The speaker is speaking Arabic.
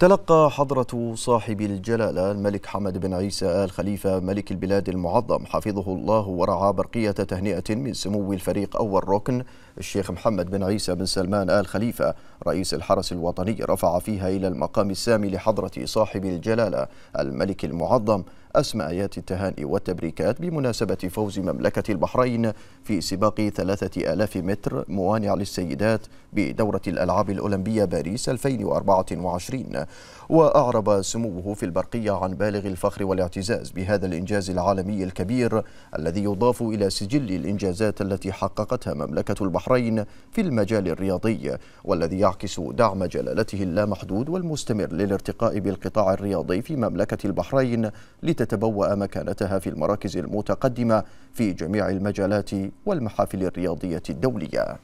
تلقى حضرة صاحب الجلالة الملك حمد بن عيسى آل خليفة ملك البلاد المعظم حفظه الله ورعى برقية تهنئة من سمو الفريق أول ركن الشيخ محمد بن عيسى بن سلمان آل خليفة رئيس الحرس الوطني رفع فيها إلى المقام السامي لحضرة صاحب الجلالة الملك المعظم أسمى آيات التهاني والتبريكات بمناسبة فوز مملكة البحرين في سباق 3000 متر موانع للسيدات بدورة الألعاب الأولمبية باريس 2024 وأعرب سموه في البرقية عن بالغ الفخر والاعتزاز بهذا الإنجاز العالمي الكبير الذي يضاف إلى سجل الإنجازات التي حققتها مملكة البحرين في المجال الرياضي والذي يعكس دعم جلالته اللامحدود والمستمر للارتقاء بالقطاع الرياضي في مملكة البحرين لت لتتبوأ مكانتها في المراكز المتقدمة في جميع المجالات والمحافل الرياضية الدولية